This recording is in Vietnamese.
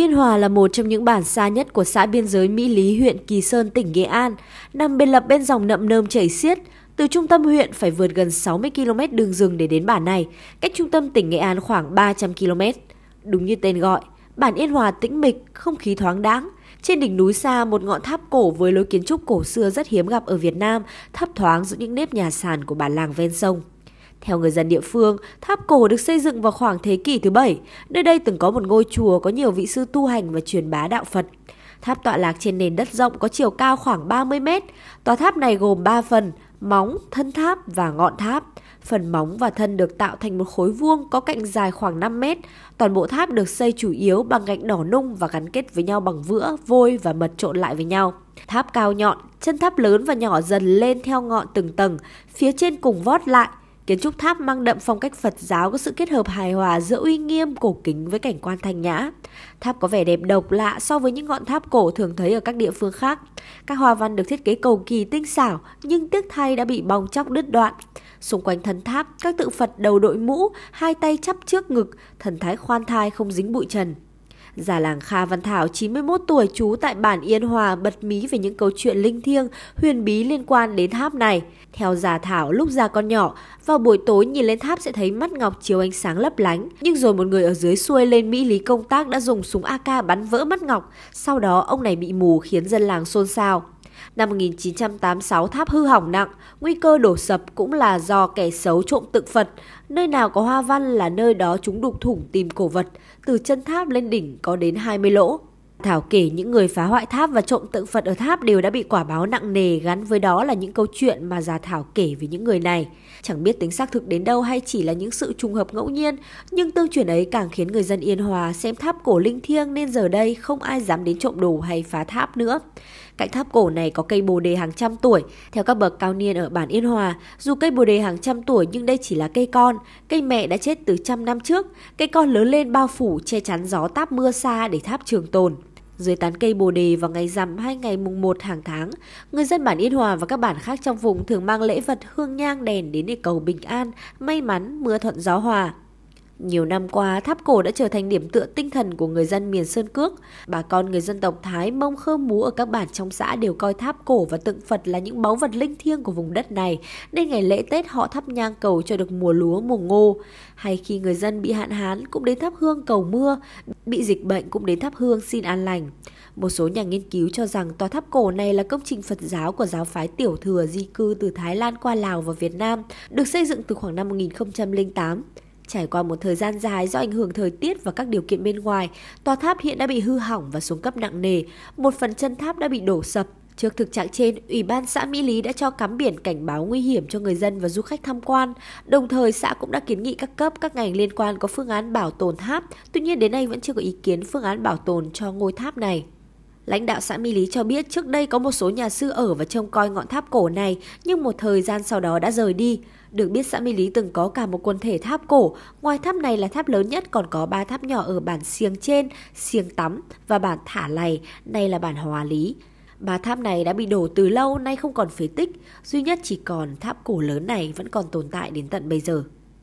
Yên Hòa là một trong những bản xa nhất của xã biên giới Mỹ Lý huyện Kỳ Sơn, tỉnh Nghệ An, nằm bên lập bên dòng nậm nơm chảy xiết. Từ trung tâm huyện phải vượt gần 60 km đường rừng để đến bản này, cách trung tâm tỉnh Nghệ An khoảng 300 km. Đúng như tên gọi, bản Yên Hòa tĩnh mịch, không khí thoáng đãng. Trên đỉnh núi xa, một ngọn tháp cổ với lối kiến trúc cổ xưa rất hiếm gặp ở Việt Nam, thấp thoáng giữa những nếp nhà sàn của bản làng ven sông. Theo người dân địa phương, tháp cổ được xây dựng vào khoảng thế kỷ thứ bảy. Nơi đây từng có một ngôi chùa có nhiều vị sư tu hành và truyền bá đạo Phật. Tháp tọa lạc trên nền đất rộng có chiều cao khoảng 30 mét. Tòa tháp này gồm 3 phần, móng, thân tháp và ngọn tháp. Phần móng và thân được tạo thành một khối vuông có cạnh dài khoảng 5 mét. Toàn bộ tháp được xây chủ yếu bằng gạch đỏ nung và gắn kết với nhau bằng vữa, vôi và mật trộn lại với nhau. Tháp cao nhọn, chân tháp lớn và nhỏ dần lên theo ngọn từng tầng, phía trên cùng vót lại Kiến trúc tháp mang đậm phong cách Phật giáo có sự kết hợp hài hòa giữa uy nghiêm cổ kính với cảnh quan thanh nhã. Tháp có vẻ đẹp độc lạ so với những ngọn tháp cổ thường thấy ở các địa phương khác. Các hoa văn được thiết kế cầu kỳ tinh xảo nhưng tiếc thay đã bị bong chóc đứt đoạn. Xung quanh thần tháp, các tự Phật đầu đội mũ, hai tay chắp trước ngực, thần thái khoan thai không dính bụi trần. Già làng Kha Văn Thảo 91 tuổi trú tại bản Yên Hòa bật mí về những câu chuyện linh thiêng, huyền bí liên quan đến tháp này. Theo già Thảo lúc già con nhỏ, vào buổi tối nhìn lên tháp sẽ thấy mắt ngọc chiếu ánh sáng lấp lánh. Nhưng rồi một người ở dưới xuôi lên Mỹ Lý công tác đã dùng súng AK bắn vỡ mắt ngọc. Sau đó ông này bị mù khiến dân làng xôn xao. Năm 1986 tháp hư hỏng nặng, nguy cơ đổ sập cũng là do kẻ xấu trộm tượng Phật. Nơi nào có hoa văn là nơi đó chúng đục thủng tìm cổ vật, từ chân tháp lên đỉnh có đến 20 lỗ. Thảo kể những người phá hoại tháp và trộm tượng Phật ở tháp đều đã bị quả báo nặng nề gắn với đó là những câu chuyện mà Già Thảo kể về những người này. Chẳng biết tính xác thực đến đâu hay chỉ là những sự trùng hợp ngẫu nhiên, nhưng tương truyền ấy càng khiến người dân Yên Hòa xem tháp cổ linh thiêng nên giờ đây không ai dám đến trộm đồ hay phá tháp nữa. Cạnh tháp cổ này có cây bồ đề hàng trăm tuổi. Theo các bậc cao niên ở bản Yên Hòa, dù cây bồ đề hàng trăm tuổi nhưng đây chỉ là cây con. Cây mẹ đã chết từ trăm năm trước. Cây con lớn lên bao phủ che chắn gió táp mưa xa để tháp trường tồn. Dưới tán cây bồ đề vào ngày rằm hay ngày mùng 1 hàng tháng, người dân bản Yên Hòa và các bản khác trong vùng thường mang lễ vật hương nhang đèn đến để cầu bình an, may mắn, mưa thuận gió hòa. Nhiều năm qua, tháp cổ đã trở thành điểm tựa tinh thần của người dân miền Sơn Cước. Bà con người dân tộc Thái, Mông, Khơ Mú ở các bản trong xã đều coi tháp cổ và tượng Phật là những báu vật linh thiêng của vùng đất này, nên ngày lễ Tết họ thắp nhang cầu cho được mùa lúa, mùa ngô. Hay khi người dân bị hạn hán cũng đến thắp hương cầu mưa, bị dịch bệnh cũng đến thắp hương xin an lành. Một số nhà nghiên cứu cho rằng tòa tháp cổ này là công trình Phật giáo của giáo phái tiểu thừa di cư từ Thái Lan qua Lào và Việt Nam, được xây dựng từ khoảng năm 1008. Trải qua một thời gian dài do ảnh hưởng thời tiết và các điều kiện bên ngoài, tòa tháp hiện đã bị hư hỏng và xuống cấp nặng nề. Một phần chân tháp đã bị đổ sập, Trước thực trạng trên, Ủy ban xã Mỹ Lý đã cho cắm biển cảnh báo nguy hiểm cho người dân và du khách tham quan. Đồng thời, xã cũng đã kiến nghị các cấp, các ngành liên quan có phương án bảo tồn tháp. Tuy nhiên, đến nay vẫn chưa có ý kiến phương án bảo tồn cho ngôi tháp này. Lãnh đạo xã Mi Lý cho biết trước đây có một số nhà sư ở và trông coi ngọn tháp cổ này nhưng một thời gian sau đó đã rời đi. Được biết xã Mi Lý từng có cả một quần thể tháp cổ, ngoài tháp này là tháp lớn nhất còn có ba tháp nhỏ ở bản Siêng Trên, Siêng Tắm và bản Thả Lầy, nay là bản Hòa Lý. Ba tháp này đã bị đổ từ lâu nay không còn phế tích, duy nhất chỉ còn tháp cổ lớn này vẫn còn tồn tại đến tận bây giờ.